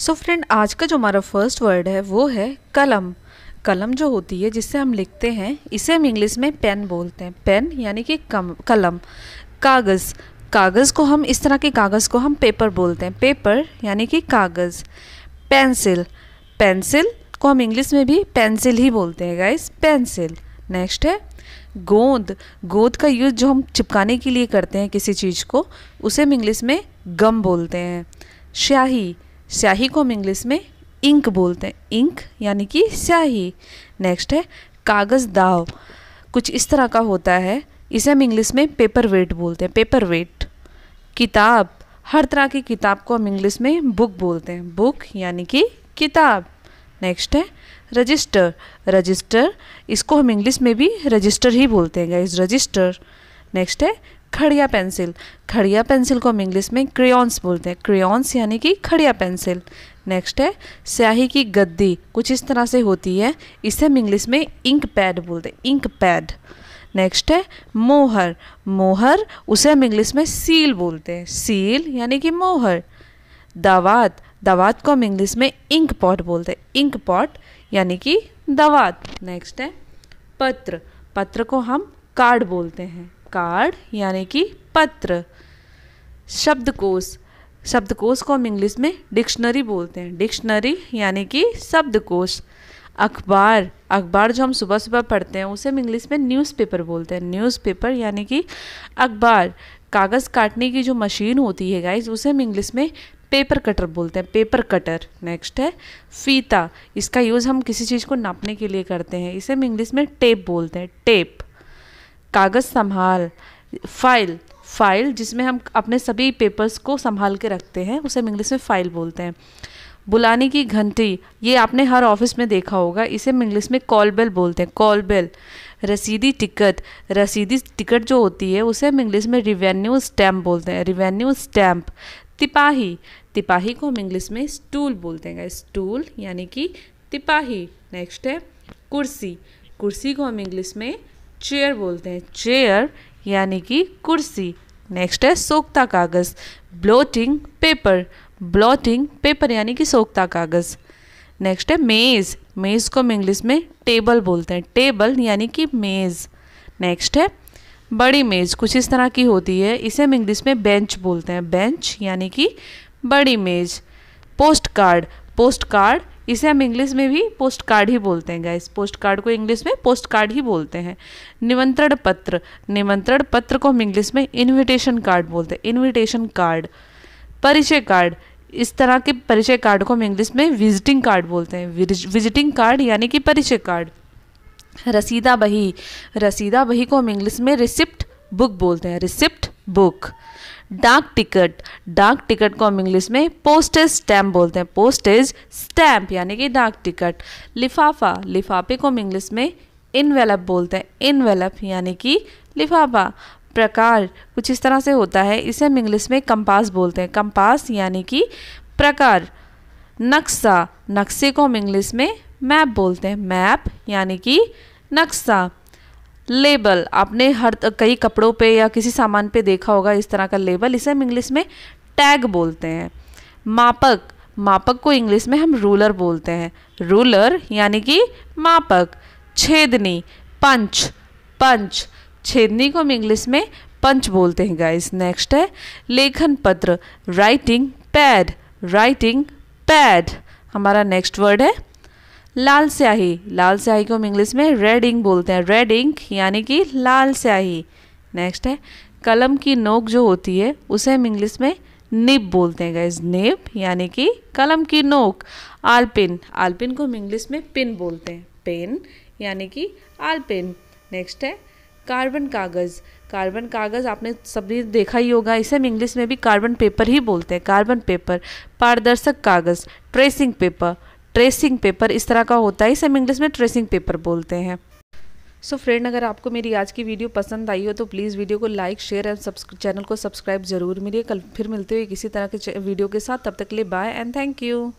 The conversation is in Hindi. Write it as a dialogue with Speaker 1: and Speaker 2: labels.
Speaker 1: सो so फ्रेंड आज का जो हमारा फर्स्ट वर्ड है वो है कलम कलम जो होती है जिससे हम लिखते हैं इसे हम इंग्लिश में पेन बोलते हैं पेन यानी कि कम कलम कागज़ कागज़ को हम इस तरह के कागज़ को हम पेपर बोलते हैं पेपर यानी कि कागज़ पेंसिल पेंसिल को हम इंग्लिश में भी पेंसिल ही बोलते हैं गाइस पेंसिल नेक्स्ट है गोंद गोंद का यूज़ जो हम चिपकाने के लिए करते हैं किसी चीज़ को उसे हम इंग्लिश में गम बोलते हैं स्याही स्याही को हम इंग्लिश में इंक बोलते हैं इंक यानी कि स्याही नेक्स्ट है कागज़ दाव कुछ इस तरह का होता है इसे हम इंग्लिश में पेपर वेट बोलते हैं पेपर वेट किताब हर तरह की किताब को हम इंग्लिश में बुक बोलते हैं बुक यानी कि किताब नेक्स्ट है रजिस्टर रजिस्टर इसको हम इंग्लिश में भी रजिस्टर ही बोलते हैं गाइज रजिस्टर नेक्स्ट है खड़िया पेंसिल खड़िया पेंसिल को हम इंग्लिश में क्रेयॉन्स बोलते हैं क्रेयॉन्स यानी कि खड़िया पेंसिल नेक्स्ट है स्याही की गद्दी कुछ इस तरह से होती है इसे हम इंग्लिश में इंक पैड बोलते हैं इंक पैड नेक्स्ट है मोहर मोहर उसे हम इंग्लिश में सील बोलते हैं सील यानी कि मोहर दावात दावात को हम इंग्लिश में इंक पॉट बोलते हैं इंक पॉट यानी कि दावात नेक्स्ट है पत्र पत्र को हम कार्ड बोलते हैं कार्ड यानी कि पत्र शब्दकोश शब्दकोश को हम इंग्लिश में डिक्शनरी बोलते हैं डिक्शनरी यानी कि शब्दकोश अखबार अखबार जो हम सुबह सुबह पढ़ते हैं उसे हम इंग्लिश में न्यूज़पेपर बोलते हैं न्यूज़पेपर यानी कि अखबार कागज़ काटने की जो मशीन होती है गाइज उसे हम इंग्लिश में पेपर कटर बोलते हैं पेपर कटर नेक्स्ट है फीता इसका यूज़ हम किसी चीज़ को नापने के लिए करते हैं इसे हम इंग्लिश में टेप बोलते हैं टेप कागज़ संभाल फाइल फाइल जिसमें हम अपने सभी पेपर्स को संभाल के रखते हैं उसे हम इंग्लिश में फ़ाइल बोलते हैं बुलाने की घंटी ये आपने हर ऑफिस में देखा होगा इसे हम इंग्लिश में कॉल बेल बोलते हैं कॉल बेल रसीदी टिकट रसीदी टिकट जो होती है उसे हम इंग्लिश में रिवेन्यू स्टैम्प बोलते हैं रिवेन्यू स्टैम्प तिपाही तिपाही को हम इंग्लिश में स्टूल बोलते हैं स्टूल यानी कि तिपाही नेक्स्ट है कुर्सी कुर्सी को हम इंग्लिश में चेयर बोलते हैं चेयर यानी कि कुर्सी नेक्स्ट है सोखता कागज़ ब्लोटिंग पेपर ब्लॉटिंग पेपर यानी कि सोखता कागज़ नेक्स्ट है मेज़ मेज़ को हम इंग्लिश में टेबल बोलते हैं टेबल यानी कि मेज़ नेक्स्ट है बड़ी मेज़ कुछ इस तरह की होती है इसे हम इंग्लिश में बेंच बोलते हैं बेंच यानी कि बड़ी मेज़ पोस्ट कार्ड पोस्ट कार्ड इसे हम इंग्लिश में भी पोस्ट कार्ड ही बोलते हैं गाइस पोस्ट कार्ड को इंग्लिश में पोस्ट कार्ड ही बोलते हैं निमंत्रण पत्र निमंत्रण पत्र को हम इंग्लिश में इन्विटेशन कार्ड बोलते हैं इन्विटेशन कार्ड परिचय कार्ड इस तरह के परिचय कार्ड को हम इंग्लिश में विजिटिंग कार्ड बोलते हैं विजिटिंग कार्ड यानी कि परिचय कार्ड रसीदा बही रसीदा बही को हम इंग्लिश में रिसिप्ट बुक बोलते हैं रिसिप्ट बुक डाक टिकट डाक टिकट को हम इंग्लिश में पोस्टेज स्टैम्प बोलते हैं पोस्टेज स्टैम्प यानी कि डाक टिकट लिफाफा लिफाफे को हम इंग्लिश में इनवेलप बोलते हैं इनवेलप यानी कि लिफाफा प्रकार कुछ इस तरह से होता है इसे हम इंग्लिश में कंपास बोलते हैं कंपास यानी कि प्रकार नक्शा नक्शे को हम इंग्लिश में मैप बोलते हैं मैप यानी कि नक्शा लेबल आपने हर कई कपड़ों पे या किसी सामान पे देखा होगा इस तरह का लेबल इसे हम इंग्लिश में टैग बोलते हैं मापक मापक को इंग्लिश में हम रूलर बोलते हैं रूलर यानी कि मापक छेदनी पंच पंच छेदनी को हम इंग्लिश में पंच बोलते हैं गाइस नेक्स्ट है लेखन पत्र राइटिंग पैड राइटिंग पैड हमारा नेक्स्ट वर्ड है लाल स्याही लाल स्याही को हम इंग्लिश में रेड इंक बोलते हैं रेड इंक यानी कि लाल स्याही नेक्स्ट है कलम की नोक जो होती है उसे हम इंग्लिश में निब बोलते हैं गाइज निब यानी कि कलम की नोक आलपिन आलपिन को हम इंग्लिश में पिन बोलते हैं पेन यानी कि आलपिन नेक्स्ट है कार्बन कागज़ कार्बन कागज़ आपने सभी देखा ही होगा इसे हम इंग्लिश में भी कार्बन पेपर ही बोलते हैं कार्बन पेपर पारदर्शक कागज़ ट्रेसिंग पेपर ट्रेसिंग पेपर इस तरह का होता है इसे हम इंग्लिश में ट्रेसिंग पेपर बोलते हैं सो so फ्रेंड अगर आपको मेरी आज की वीडियो पसंद आई हो तो प्लीज़ वीडियो को लाइक शेयर एंड चैनल को सब्सक्राइब जरूर मिलिए कल फिर मिलते हुए किसी तरह के वीडियो के साथ तब तक के लिए बाय एंड थैंक यू